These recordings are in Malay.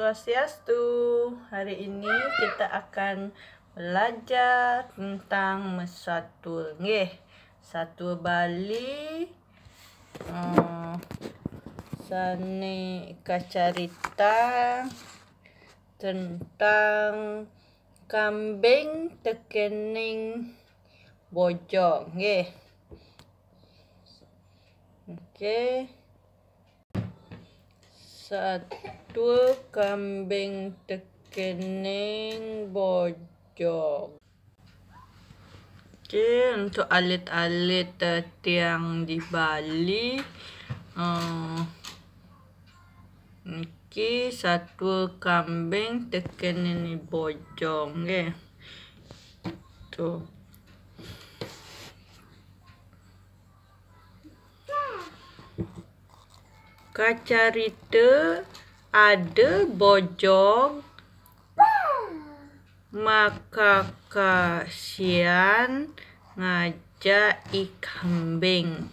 swastiastu. Hari ini kita akan belajar tentang mesatul. Nggih. Satu Bali. Hmm. Sani kacarita tentang kambing tekening bojong. Nggih. Okey. Okay satu kambing tekening bojong. Okay, untuk alit-alit tiang di Bali. Um, eh, okay, satu kambing tekening bojong. Okay. Tuh. kacarita ada bojong maka kasian ngajak ikambing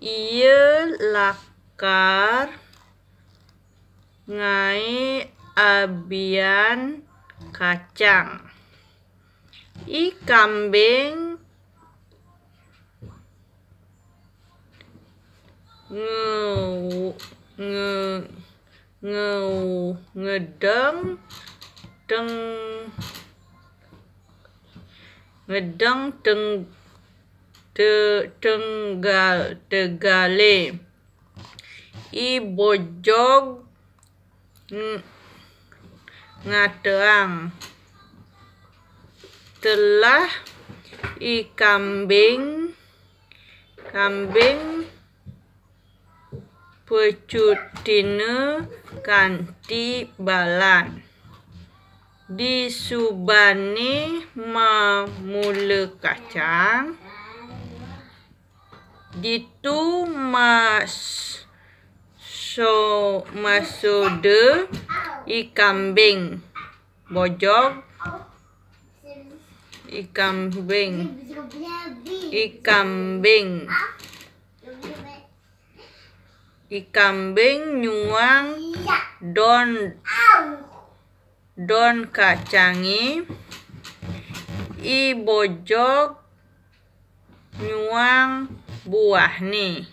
ia lakar ngai abian kacang ikambing ngau nge ngau ngedang teng ngedang teng te tenggal tegale i bojog ng, ngateang telah i kambing kambing pecut tina kanti balan. Di subani mamula kacang. Di tu mas so masude ikan bojok ikan bojog ikan ikambing I kambing nyuang iya. don don kacangi bojok nyuang buah nih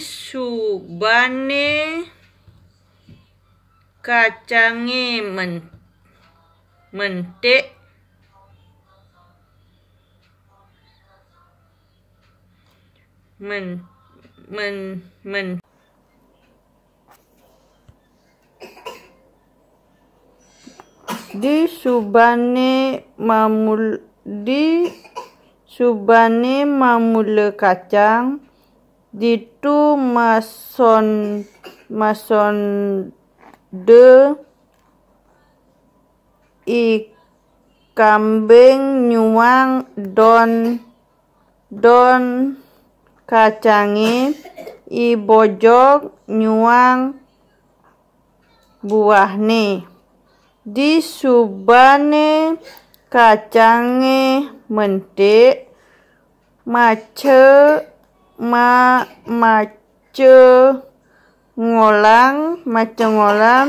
subane kacangi men mentik mentik มันมันดิสุบานีมามุลดิสุบานีมามุลเลกัง di tu mason mason de i kambing nyuang don don kacangin i bojok nyuang buah ni di subane kacange mentik mace ma mace ngolang mace ngolang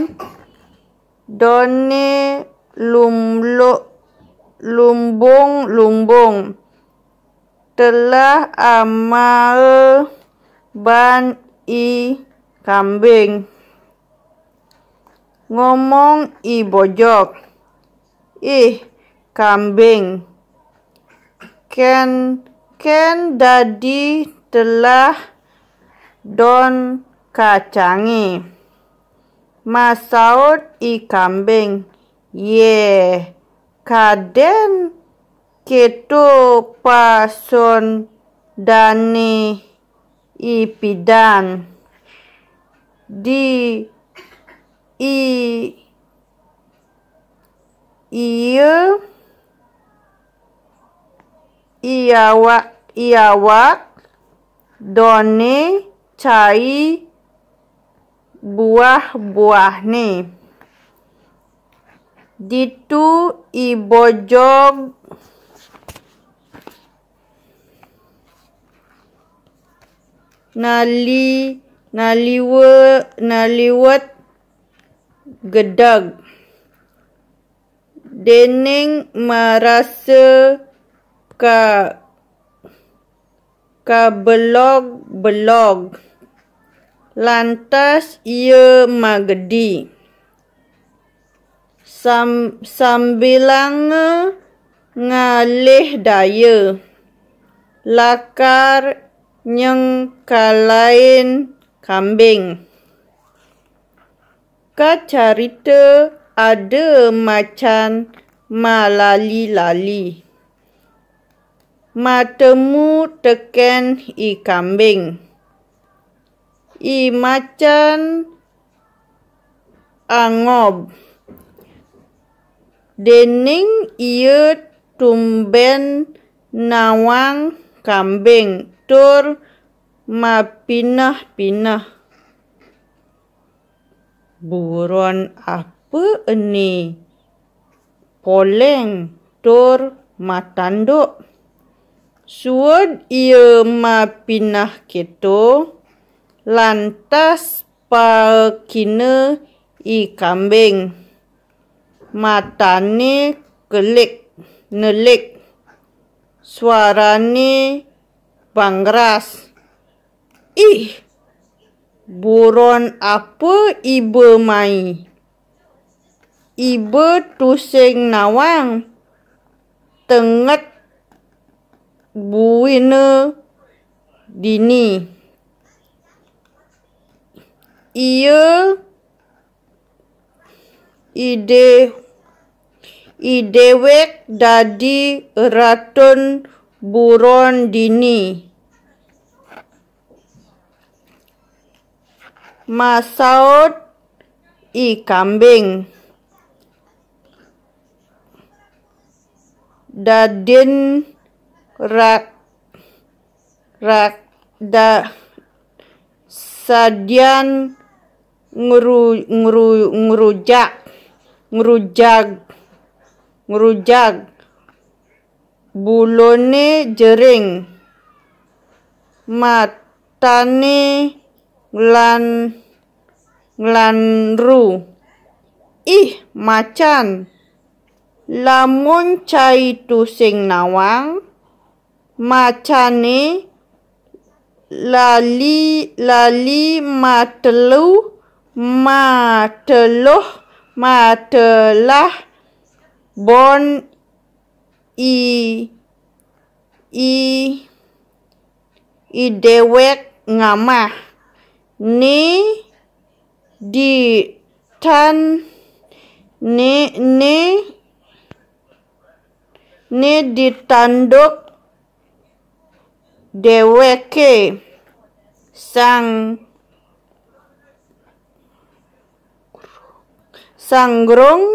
done lumlo lumbung lumbung, lumbung telah amal ban i kambing. Ngomong i bojok. Ih, kambing. Ken ken dadi telah don kacangi. Masaut i kambing. Ye, yeah. kaden keto pason dani ipidan di i ia iawa iawa doni cai buah buah ni di tu ibojog nali naliwe, naliwat gedag dening merasa ka ka belog belog lantas ia magedi sam sambilang ngalih daya lakar kalain kambing. Kacarita ada macan malali-lali. Matemu teken i kambing. I macan angob. Dening ia tumben nawang kambing tur ma pinah pinah. Buron apa ini? Poleng tur ma tanduk. Suod ia ma pinah keto. Lantas pa kina i kambing. Mata Matane kelik nelik. Suarane kelik pangras. Ih, buron apa iba mai? Iba tuseng nawang. Tengat buina dini. Ia ide idewek dadi raton buron dini. masaut i kambing dadin rak rak da sadian nguru nguru ngurujak ngurujag ngurujag bulone jering matane ni Ngelan Ngelanru Ih macan Lamun cai tu sing nawang Macane Lali Lali matelu Mateluh Matelah Bon I I I dewek ngamah ni di tan ni ni ni ditanduk deweke sang sangrong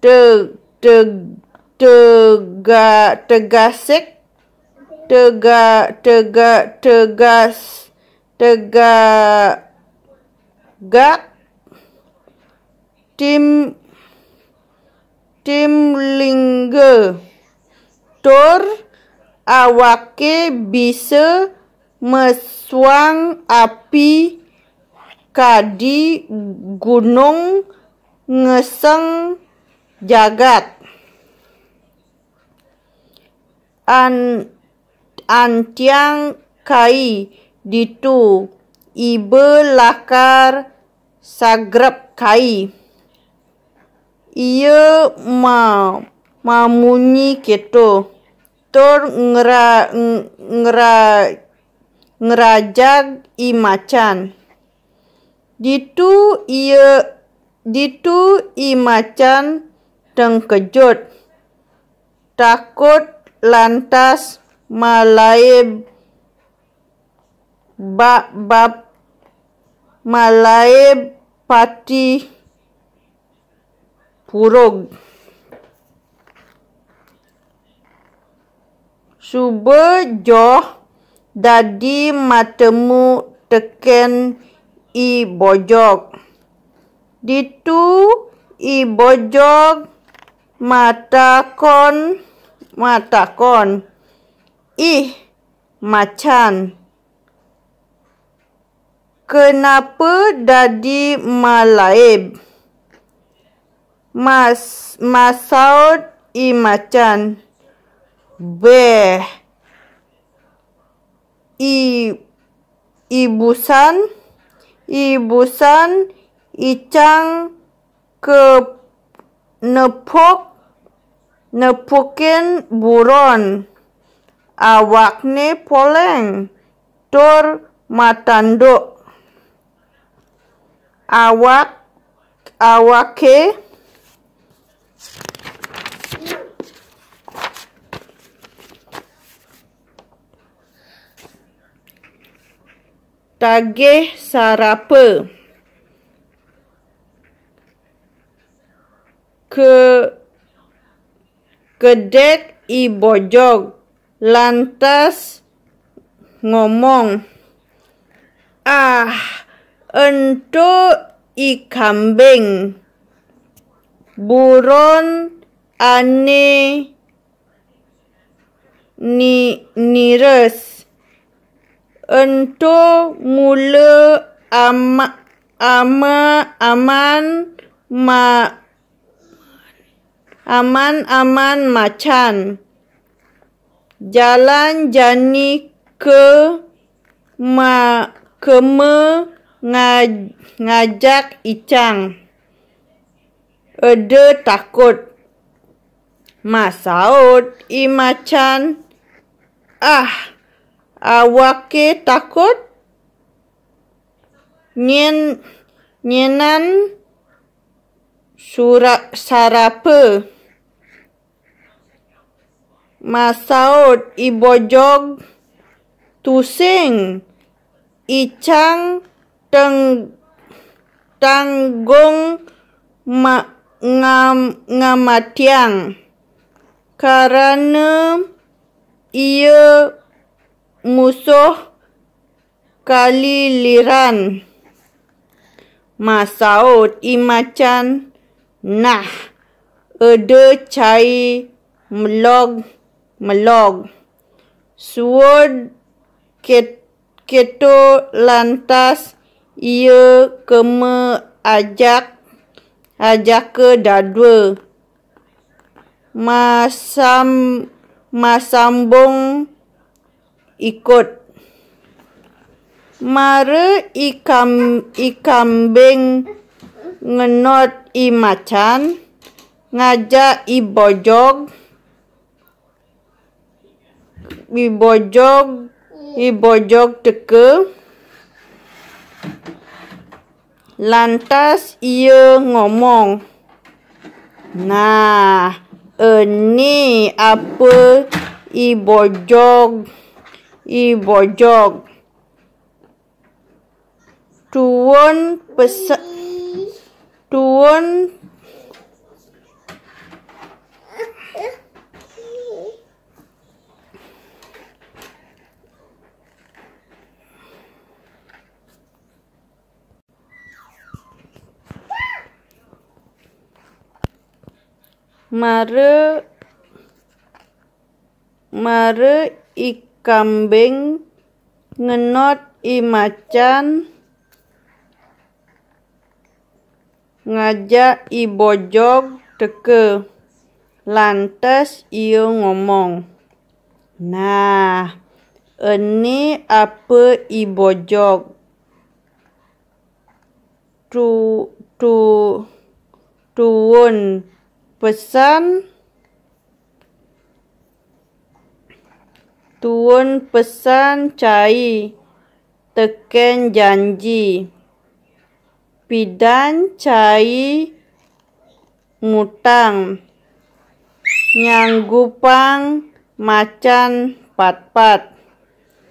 te te tega tegasik tega tega tegas, tegas tegak gak tim tim lingga tor awake bisa mesuang api kadi gunung ngeseng jagat an antiang kai ditu ibe lakar sagrap kai ia ma mamunyi keto tor ngra ngra ngrajag i macan ditu ia ditu i macan tengkejut takut lantas malaib bab bab malai pati purug Cuba joh dadi matemu teken i bojok. Ditu i bojok matakon matakon. Ih macan. Kenapa dadi malaib? Mas masaud imacan. b I ibusan ibusan icang ke nepok nepokin buron awak ne poleng tur matanduk awak awake tagih sarapa ke kedek i bojog lantas ngomong ah Entuk i kambing. Buron ane ni nires. Ento mule ama ama aman ma aman aman macan. Jalan jani ke ma kemer ngaj- ngajak Icang. Ada takut. Masaut imacan. Ah, awak ke takut? Nyen, nyenan surat sarapa. Masaut ibojog tusing. Icang. Icang teng tanggung ma, ngam ngamatiang karena ia musuh kali liran, masaut imacan nah ada cai melog melog suod ket, keto lantas ia kema ajak ajak ke dadwa masam masambung ikut mare ikam ikambing ngenot i macan ngaja i bojog i bojog i bojog teke Lantas ia ngomong. Nah, ini apa ibojog, ibojog. Tuan pesan, tuan mare mare i kambing ngenot i macan ngajak i bojog teke lantas iu ngomong nah ini apa i bojog tu tu tuun pesan tuan pesan cai teken janji pidan cai mutang nyanggupang macan pat-pat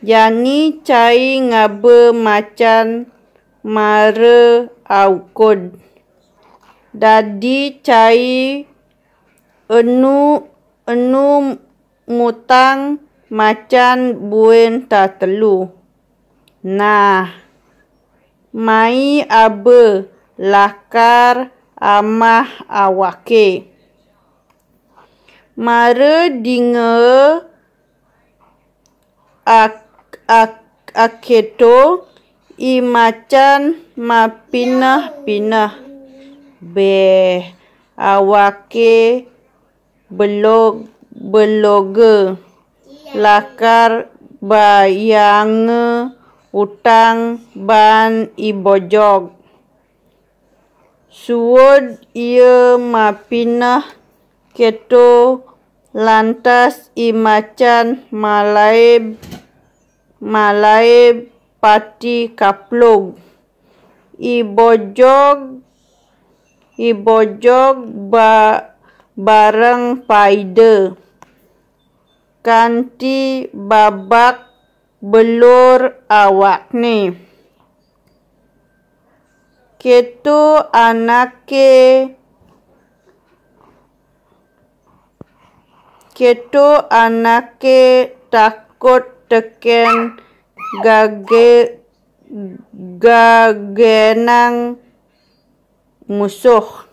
yani cai ngabe macan mare aukod dadi cai enu enu mutang macan buin ta telu. Nah, mai abe lakar amah awake. Mare dinge ak ak aketo i macan ma pinah pinah be awake belog beloge, lakar bayang utang ban ibojog suod ia mapinah keto lantas imacan malaib malaib pati kaplog ibojog ibojog ba barang paida. Kanti babak belur awak ni. Ketu anak ke. Ketu anak ke takut teken gage gagenang musuh.